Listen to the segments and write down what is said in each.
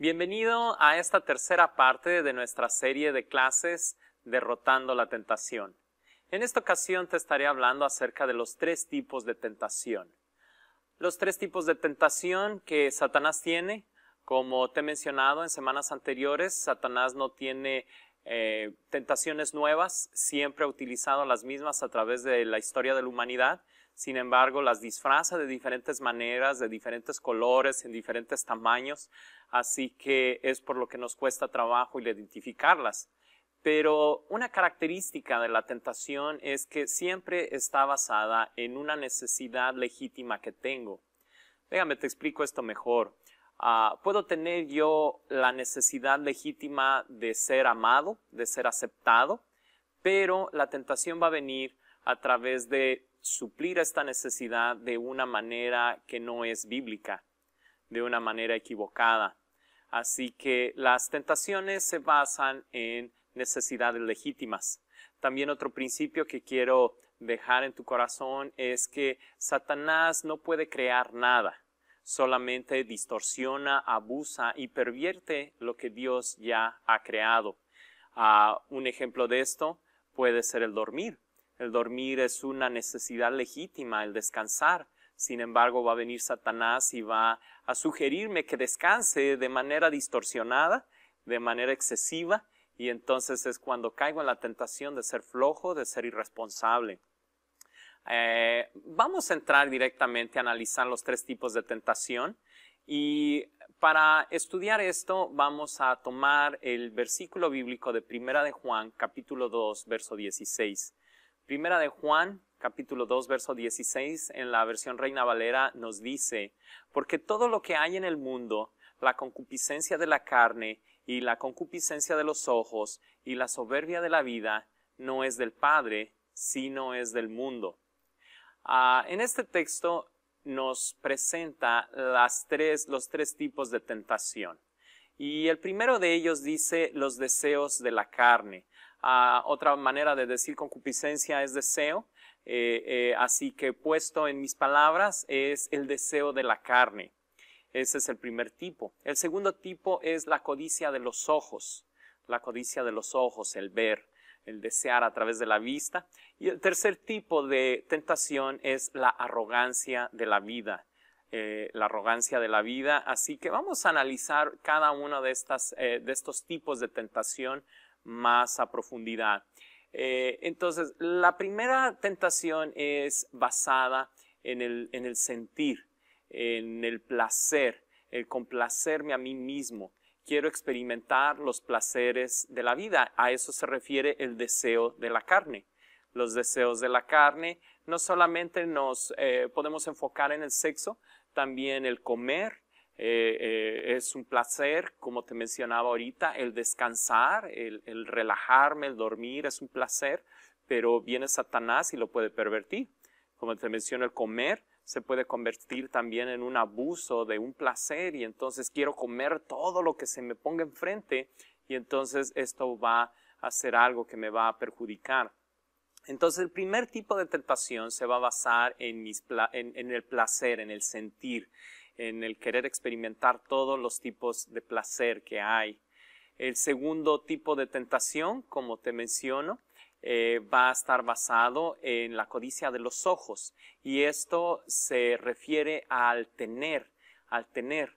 Bienvenido a esta tercera parte de nuestra serie de clases Derrotando la Tentación. En esta ocasión te estaré hablando acerca de los tres tipos de tentación. Los tres tipos de tentación que Satanás tiene, como te he mencionado en semanas anteriores, Satanás no tiene eh, tentaciones nuevas, siempre ha utilizado las mismas a través de la historia de la humanidad sin embargo las disfraza de diferentes maneras, de diferentes colores, en diferentes tamaños, así que es por lo que nos cuesta trabajo identificarlas. Pero una característica de la tentación es que siempre está basada en una necesidad legítima que tengo. Déjame, te explico esto mejor. Ah, ¿Puedo tener yo la necesidad legítima de ser amado, de ser aceptado? Pero la tentación va a venir a través de suplir esta necesidad de una manera que no es bíblica, de una manera equivocada. Así que las tentaciones se basan en necesidades legítimas. También otro principio que quiero dejar en tu corazón es que Satanás no puede crear nada, solamente distorsiona, abusa y pervierte lo que Dios ya ha creado. Ah, un ejemplo de esto puede ser el dormir. El dormir es una necesidad legítima, el descansar. Sin embargo, va a venir Satanás y va a sugerirme que descanse de manera distorsionada, de manera excesiva, y entonces es cuando caigo en la tentación de ser flojo, de ser irresponsable. Eh, vamos a entrar directamente a analizar los tres tipos de tentación y para estudiar esto vamos a tomar el versículo bíblico de Primera de Juan, capítulo 2, verso 16. Primera de Juan, capítulo 2, verso 16, en la versión Reina Valera nos dice, porque todo lo que hay en el mundo, la concupiscencia de la carne y la concupiscencia de los ojos y la soberbia de la vida, no es del Padre, sino es del mundo. Ah, en este texto nos presenta los tres tipos de tentación. Y el primero de ellos dice los deseos de la carne otra manera de decir concupiscencia es deseo. Eh, eh, así que puesto en mis palabras es el deseo de la carne. Ese es el primer tipo. El segundo tipo es la codicia de los ojos. La codicia de los ojos, el ver, el desear a través de la vista. Y el tercer tipo de tentación es la arrogancia de la vida. Eh, la arrogancia de la vida. Así que vamos a analizar cada uno de, de estos tipos de tentación más a profundidad. Eh, entonces, la primera tentación es basada en el, sentir, en el placer, el complacerme a mí mismo. Quiero experimentar los placeres de la vida. A eso se refiere el deseo de la carne. Los deseos de la carne no solamente nos eh, podemos enfocar en el sexo, también el comer, eh, eh, es un placer, como te mencionaba ahorita, el descansar, el, relajarme, el dormir, es un placer, pero viene Satanás y lo puede pervertir. Como te menciono, el comer se puede convertir también en un abuso de un placer y entonces quiero comer todo lo que se me ponga enfrente y entonces esto va a ser algo que me va a perjudicar. Entonces el primer tipo de tentación se va a basar en, mis en el placer, en el sentir en el querer experimentar todos los tipos de placer que hay. El segundo tipo de tentación, como te menciono, eh, va a estar basado en la codicia de los ojos y esto se refiere al tener, al tener.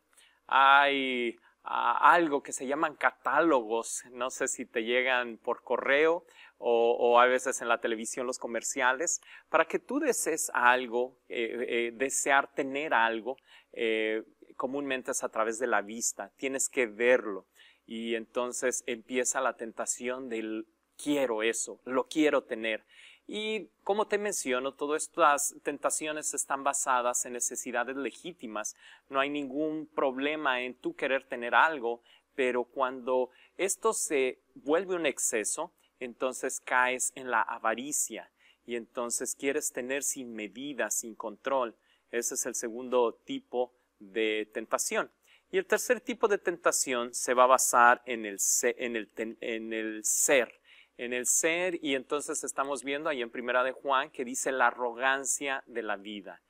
Hay a algo que se llaman catálogos. No sé si te llegan por correo o, a veces en la televisión los comerciales, para que tú desees algo, eh, eh, desear tener algo, eh, comúnmente es a través de la vista, tienes que verlo. Y entonces empieza la tentación del quiero eso, lo quiero tener. Y como te menciono, todas estas tentaciones están basadas en necesidades legítimas. No hay ningún problema en tú querer tener algo, pero cuando esto se vuelve un exceso, entonces caes en la avaricia y entonces quieres tener sin medida, sin control. Ese es el segundo tipo de tentación. Y el tercer tipo de tentación se va a basar en el, en el, en el ser en el ser y entonces estamos viendo ahí en primera de Juan que dice la arrogancia de la vida.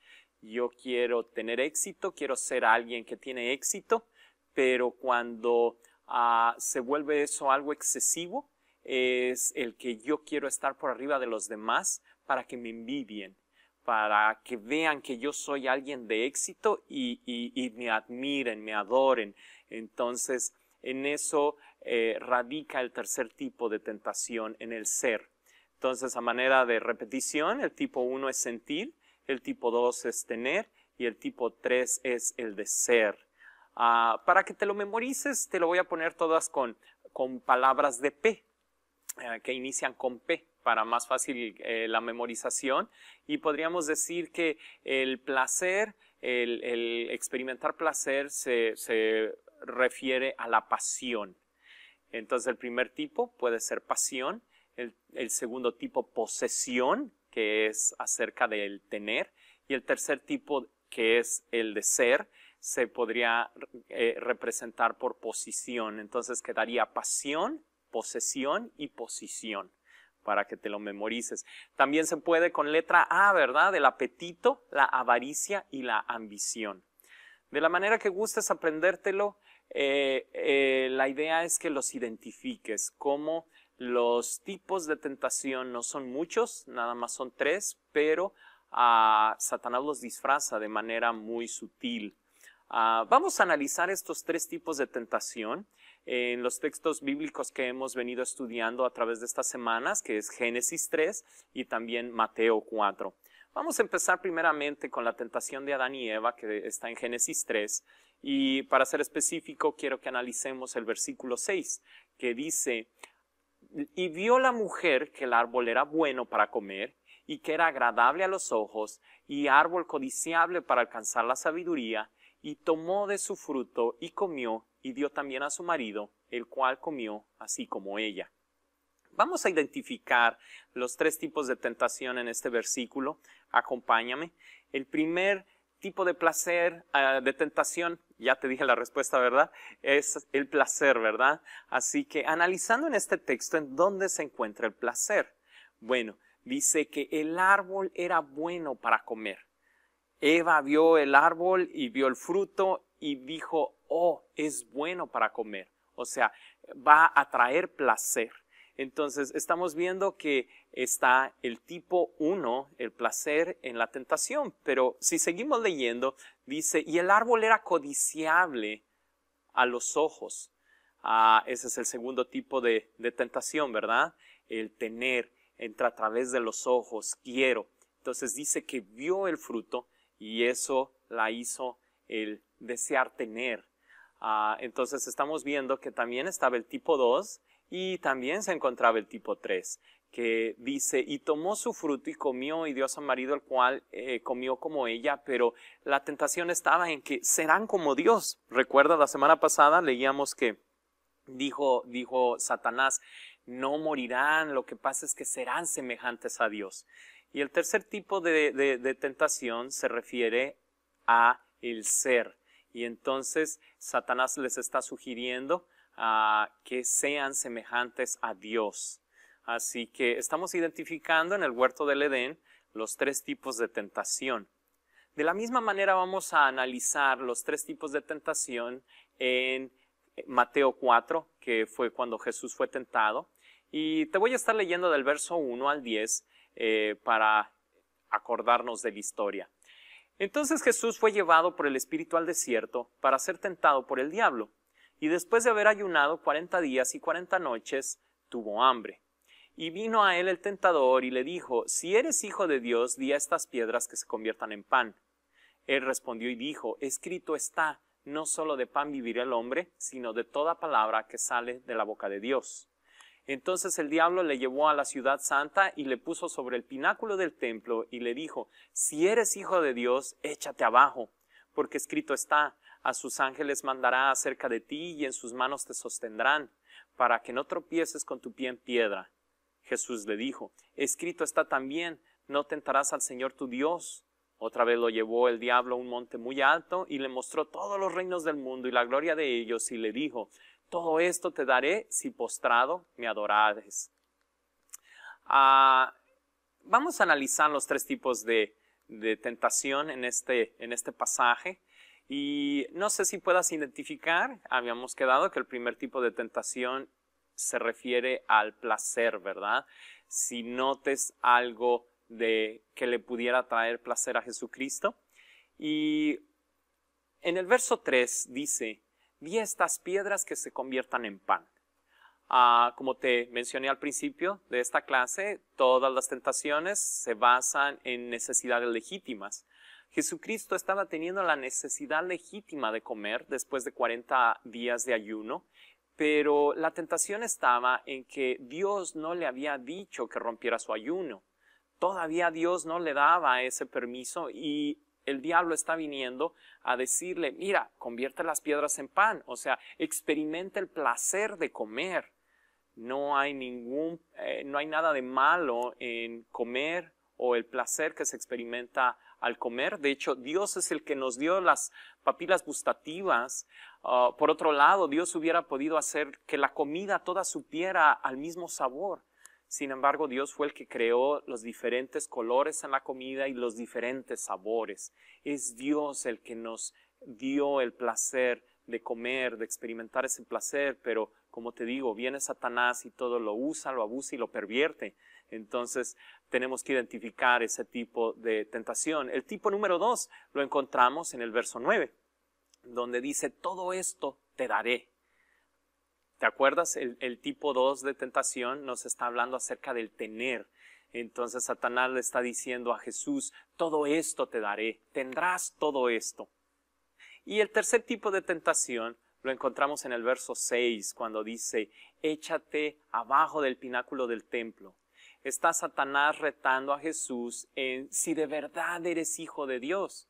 Yo quiero tener éxito, quiero ser alguien que tiene éxito, pero cuando ah, se vuelve eso algo excesivo, es el que yo quiero estar por arriba de los demás para que me envidien, para que vean que yo soy alguien de éxito y me admiren, me adoren. Entonces, en eso eh, radica el tercer tipo de tentación en el ser. Entonces, a manera de repetición, el tipo 1 es sentir, el tipo 2 es tener y el tipo 3 es el de ser. Ah, para que te lo memorices, te lo voy a poner todas con, palabras de P, eh, que inician con P para más fácil eh, la memorización y podríamos decir que el placer, el, experimentar placer se refiere a la pasión. Entonces el primer tipo puede ser pasión, el, segundo tipo posesión, que es acerca del tener, y el tercer tipo, que es el de ser, se podría eh, representar por posición. Entonces quedaría pasión, posesión y posición para que te lo memorices. También se puede con letra A, ¿verdad? El apetito, la avaricia y la ambición. De la manera que gustes aprendértelo, eh, eh, la idea es que los identifiques, como los tipos de tentación no son muchos, nada más son tres, pero ah, Satanás los disfraza de manera muy sutil. Ah, vamos a analizar estos tres tipos de tentación en los textos bíblicos que hemos venido estudiando a través de estas semanas, que es Génesis 3 y también Mateo 4. Vamos a empezar primeramente con la tentación de Adán y Eva, que está en Génesis 3, y para ser específico, quiero que analicemos el versículo 6, que dice, y vio la mujer que el árbol era bueno para comer y que era agradable a los ojos y árbol codiciable para alcanzar la sabiduría, y tomó de su fruto y comió y dio también a su marido, el cual comió así como ella. Vamos a identificar los tres tipos de tentación en este versículo. Acompáñame. El primer tipo de placer, ah, de tentación, ya te dije la respuesta, ¿verdad? Es el placer, ¿verdad? Así que analizando en este texto, ¿en dónde se encuentra el placer? Bueno, dice que el árbol era bueno para comer. Eva vio el árbol y vio el fruto y dijo, oh, es bueno para comer. O sea, va a traer placer. Entonces, estamos viendo que está el tipo 1, el placer en la tentación, pero si seguimos leyendo, dice, y el árbol era codiciable a los ojos. Ah, ese es el segundo tipo de, tentación, ¿verdad? El tener, entra a través de los ojos, quiero. Entonces dice que vio el fruto y eso la hizo el desear tener. Ah, entonces estamos viendo que también estaba el tipo 2, y también se encontraba el tipo 3, que dice, y tomó su fruto y comió, y dio a su marido, el cual eh, comió como ella, pero la tentación estaba en que serán como Dios. Recuerda, la semana pasada leíamos que dijo, dijo Satanás, no morirán, lo que pasa es que serán semejantes a Dios. Y el tercer tipo de, de tentación se refiere a el ser. Y entonces Satanás les está sugiriendo a que sean semejantes a Dios. Así que estamos identificando en el huerto del Edén los tres tipos de tentación. De la misma manera vamos a analizar los tres tipos de tentación en Mateo 4, que fue cuando Jesús fue tentado. Y te voy a estar leyendo del verso 1 al 10 eh, para acordarnos de la historia. Entonces Jesús fue llevado por el Espíritu al desierto para ser tentado por el diablo y después de haber ayunado cuarenta días y cuarenta noches, tuvo hambre. Y vino a él el tentador y le dijo, Si eres hijo de Dios, di a estas piedras que se conviertan en pan. Él respondió y dijo, Escrito está, no solo de pan vivirá el hombre, sino de toda palabra que sale de la boca de Dios. Entonces el diablo le llevó a la ciudad santa y le puso sobre el pináculo del templo y le dijo, Si eres hijo de Dios, échate abajo, porque escrito está, a sus ángeles mandará acerca de ti y en sus manos te sostendrán, para que no tropieces con tu pie en piedra. Jesús le dijo, escrito está también, no tentarás al Señor tu Dios. Otra vez lo llevó el diablo a un monte muy alto y le mostró todos los reinos del mundo y la gloria de ellos y le dijo, todo esto te daré si postrado me adorades. Ah, vamos a analizar los tres tipos de, tentación en este, en este pasaje. Y no sé si puedas identificar, habíamos quedado que el primer tipo de tentación se refiere al placer, ¿verdad? Si notes algo de que le pudiera traer placer a Jesucristo. Y en el verso 3 dice, vi estas piedras que se conviertan en pan. Ah, como te mencioné al principio de esta clase, todas las tentaciones se basan en necesidades legítimas. Jesucristo estaba teniendo la necesidad legítima de comer después de 40 días de ayuno, pero la tentación estaba en que Dios no le había dicho que rompiera su ayuno. Todavía Dios no le daba ese permiso y el diablo está viniendo a decirle, mira, convierte las piedras en pan, o sea, experimenta el placer de comer. No hay ningún, eh, no hay nada de malo en comer o el placer que se experimenta al comer. De hecho, Dios es el que nos dio las papilas gustativas. Ah, por otro lado, Dios hubiera podido hacer que la comida toda supiera al mismo sabor. Sin embargo, Dios fue el que creó los diferentes colores en la comida y los diferentes sabores. Es Dios el que nos dio el placer de comer, de experimentar ese placer, pero como te digo, viene Satanás y todo lo usa, lo abusa y lo pervierte. Entonces, tenemos que identificar ese tipo de tentación. El tipo número dos lo encontramos en el verso 9, donde dice, todo esto te daré. ¿Te acuerdas? El, tipo dos de tentación nos está hablando acerca del tener. Entonces Satanás le está diciendo a Jesús, todo esto te daré, tendrás todo esto. Y el tercer tipo de tentación lo encontramos en el verso 6, cuando dice, échate abajo del pináculo del templo, está Satanás retando a Jesús en si de verdad eres hijo de Dios.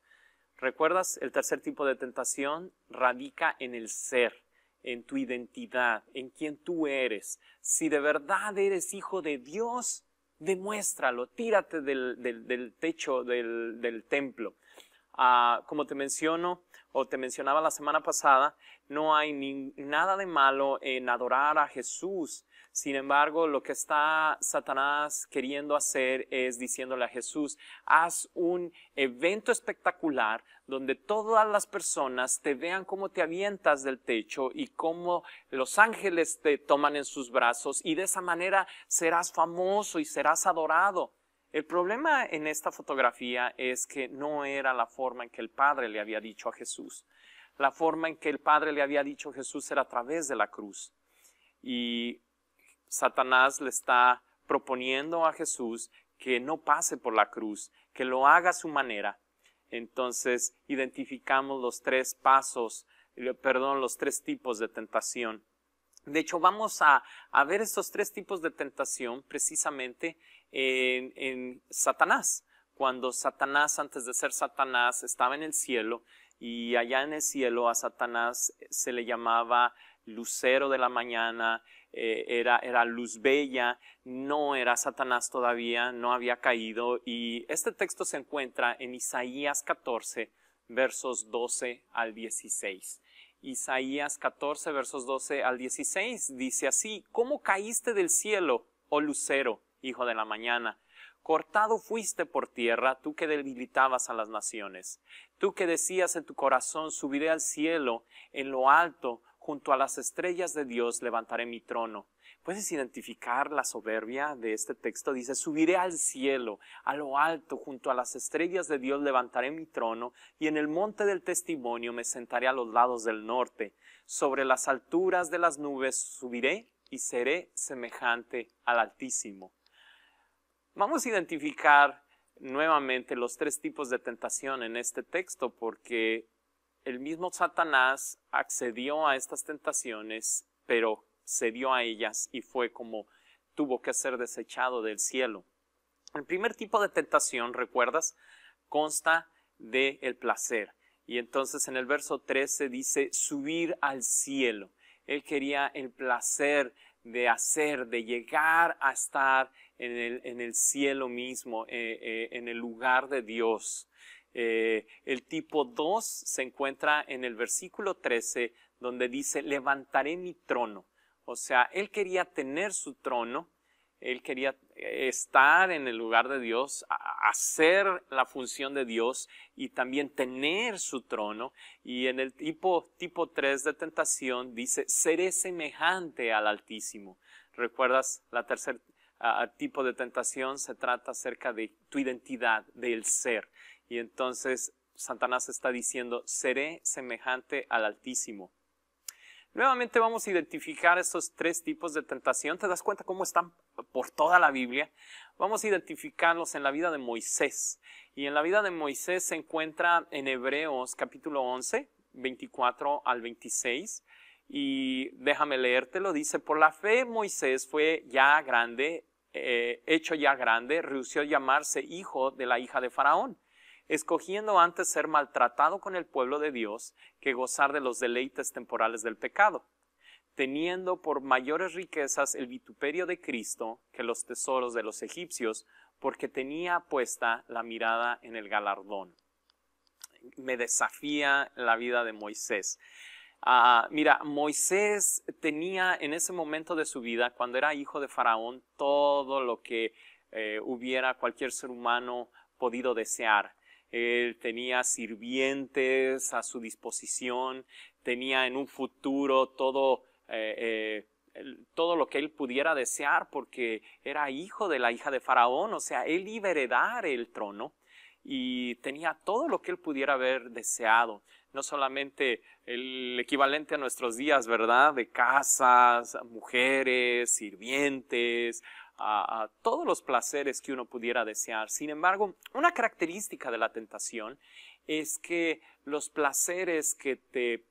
¿Recuerdas? El tercer tipo de tentación radica en el ser, en tu identidad, en quién tú eres. Si de verdad eres hijo de Dios, demuéstralo, tírate del, techo del, templo. Ah, como te menciono o te mencionaba la semana pasada, no hay nada de malo en adorar a Jesús, sin embargo, lo que está Satanás queriendo hacer es diciéndole a Jesús, haz un evento espectacular donde todas las personas te vean cómo te avientas del techo y cómo los ángeles te toman en sus brazos y de esa manera serás famoso y serás adorado. El problema en esta fotografía es que no era la forma en que el Padre le había dicho a Jesús. La forma en que el Padre le había dicho a Jesús era a través de la cruz. Y Satanás le está proponiendo a Jesús que no pase por la cruz, que lo haga a su manera. Entonces identificamos los tres pasos, eh, perdón, los tres tipos de tentación. De hecho, vamos a, ver estos tres tipos de tentación precisamente en Satanás. Cuando Satanás, antes de ser Satanás, estaba en el cielo y allá en el cielo a Satanás se le llamaba lucero de la mañana, eh, era, era luz bella, no era Satanás todavía, no había caído. Y este texto se encuentra en Isaías 14, versos 12 al 16. Isaías 14, versos 12 al 16 dice así, ¿cómo caíste del cielo, oh lucero, hijo de la mañana? Cortado fuiste por tierra, tú que debilitabas a las naciones. Tú que decías en tu corazón, subiré al cielo, en lo alto, junto a las estrellas de Dios levantaré mi trono. ¿Puedes identificar la soberbia de este texto? Dice, subiré al cielo, a lo alto, junto a las estrellas de Dios levantaré mi trono, y en el monte del testimonio me sentaré a los lados del norte. Sobre las alturas de las nubes subiré y seré semejante al Altísimo. Vamos a identificar nuevamente los tres tipos de tentación en este texto, porque el mismo Satanás accedió a estas tentaciones, pero cedió a ellas y fue como tuvo que ser desechado del cielo. El primer tipo de tentación, recuerdas, consta del el placer. Y entonces en el verso 13 dice subir al cielo. Él quería el placer de hacer, de llegar a estar en el, cielo mismo, eh, eh, en el lugar de Dios. Eh, el tipo 2 se encuentra en el versículo 13 donde dice, levantaré mi trono. O sea, él quería tener su trono, él quería eh, estar en el lugar de Dios, hacer la función de Dios y también tener su trono. Y en el tipo, tipo 3 de tentación dice, seré semejante al Altísimo. ¿Recuerdas la tercer tipo de tentación? Se trata acerca de tu identidad, del ser. Y entonces Satanás está diciendo, seré semejante al Altísimo. Nuevamente vamos a identificar estos tres tipos de tentación. ¿Te das cuenta cómo están por toda la Biblia? Vamos a identificarlos en la vida de Moisés. Y en la vida de Moisés se encuentra en Hebreos capítulo 11, 24 al 26. Y déjame leértelo. Dice, por la fe Moisés fue ya grande, eh, hecho ya grande, rehusó llamarse hijo de la hija de Faraón escogiendo antes ser maltratado con el pueblo de Dios que gozar de los deleites temporales del pecado, teniendo por mayores riquezas el vituperio de Cristo que los tesoros de los egipcios, porque tenía puesta la mirada en el galardón. Me desafía la vida de Moisés. Ah, mira, Moisés tenía en ese momento de su vida, cuando era hijo de Faraón, todo lo que eh, hubiera cualquier ser humano podido desear. Él tenía sirvientes a su disposición, tenía en un futuro todo, eh, eh, todo lo que él pudiera desear porque era hijo de la hija de Faraón, o sea, él iba a heredar el trono y tenía todo lo que él pudiera haber deseado. No solamente el equivalente a nuestros días, ¿verdad? De casas, mujeres, sirvientes, a, todos los placeres que uno pudiera desear. Sin embargo, una característica de la tentación es que los placeres que te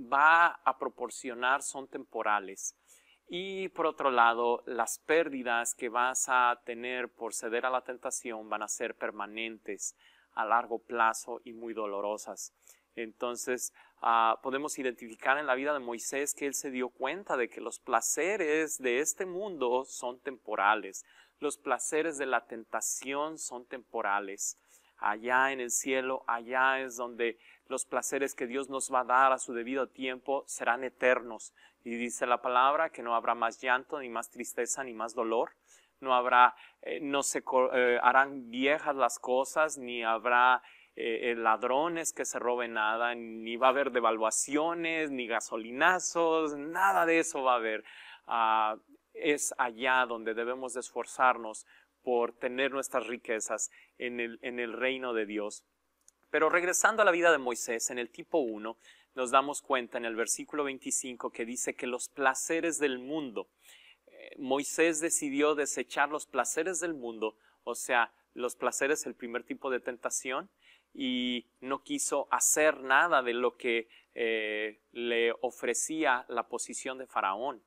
va a proporcionar son temporales. Y por otro lado, las pérdidas que vas a tener por ceder a la tentación van a ser permanentes a largo plazo y muy dolorosas. Entonces, Ah, podemos identificar en la vida de Moisés que él se dio cuenta de que los placeres de este mundo son temporales, los placeres de la tentación son temporales. Allá en el cielo, allá es donde los placeres que Dios nos va a dar a su debido tiempo serán eternos. Y dice la palabra que no habrá más llanto, ni más tristeza, ni más dolor. No habrá, eh, no se eh, harán viejas las cosas, ni habrá eh, eh, ladrones que se roben nada, ni va a haber devaluaciones, ni gasolinazos, nada de eso va a haber. Ah, es allá donde debemos esforzarnos por tener nuestras riquezas en el, reino de Dios. Pero regresando a la vida de Moisés, en el tipo 1, nos damos cuenta en el versículo 25 que dice que los placeres del mundo, eh, Moisés decidió desechar los placeres del mundo, o sea, los placeres, el primer tipo de tentación, y no quiso hacer nada de lo que eh, le ofrecía la posición de faraón.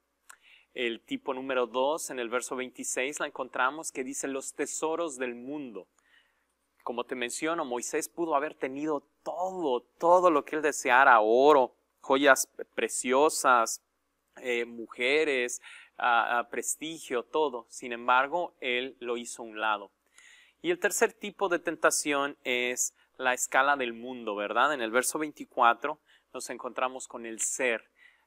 El tipo número 2, en el verso 26, la encontramos que dice los tesoros del mundo. Como te menciono, Moisés pudo haber tenido todo, todo lo que él deseara, oro, joyas preciosas, eh, mujeres, prestigio, todo. Sin embargo, él lo hizo a un lado. Y el tercer tipo de tentación es la escala del mundo, ¿verdad? En el verso 24 nos encontramos con el ser.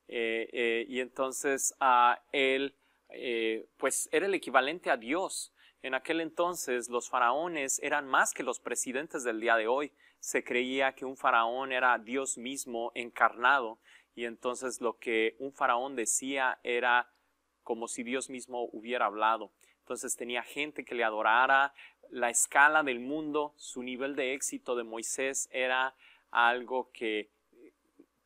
Eh, eh, y entonces ah, él, eh, pues era el equivalente a Dios. En aquel entonces los faraones eran más que los presidentes del día de hoy. Se creía que un faraón era Dios mismo encarnado y entonces lo que un faraón decía era como si Dios mismo hubiera hablado. Entonces tenía gente que le adorara, la escala del mundo, su nivel de éxito de Moisés era algo que eh,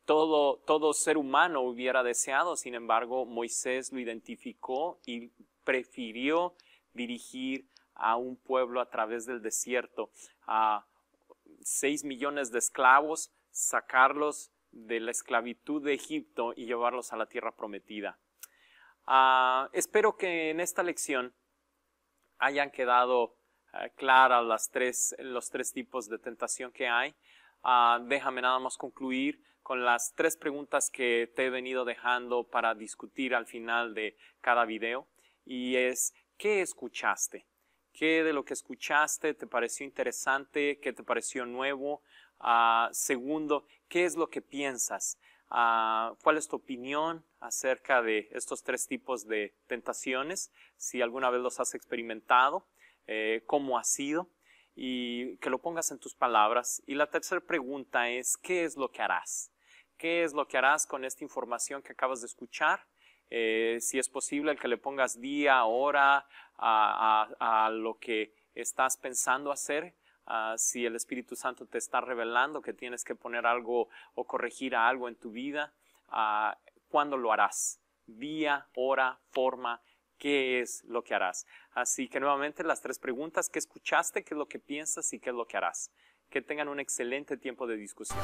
todo, todo ser humano hubiera deseado. Sin embargo, Moisés lo identificó y prefirió dirigir a un pueblo a través del desierto, a seis millones de esclavos, sacarlos de la esclavitud de Egipto y llevarlos a la tierra prometida. Ah, espero que en esta lección hayan quedado eh, clara las los tres tipos de tentación que hay. Ah, déjame nada más concluir con las tres preguntas que te he venido dejando para discutir al final de cada video y es ¿qué escuchaste? ¿Qué de lo que escuchaste te pareció interesante? ¿Qué te pareció nuevo? Ah, segundo, ¿qué es lo que piensas? Ah, ¿Cuál es tu opinión acerca de estos tres tipos de tentaciones? Si alguna vez los has experimentado. Eh, cómo ha sido y que lo pongas en tus palabras. Y la tercera pregunta es, ¿qué es lo que harás? ¿Qué es lo que harás con esta información que acabas de escuchar? Eh, si es posible, el que le pongas día, hora a, lo que estás pensando hacer, ah, si el Espíritu Santo te está revelando que tienes que poner algo o corregir algo en tu vida, ah, ¿cuándo lo harás? Día, hora, forma, qué es lo que harás. Así que nuevamente las tres preguntas, ¿qué escuchaste? ¿Qué es lo que piensas? ¿Y qué es lo que harás? Que tengan un excelente tiempo de discusión.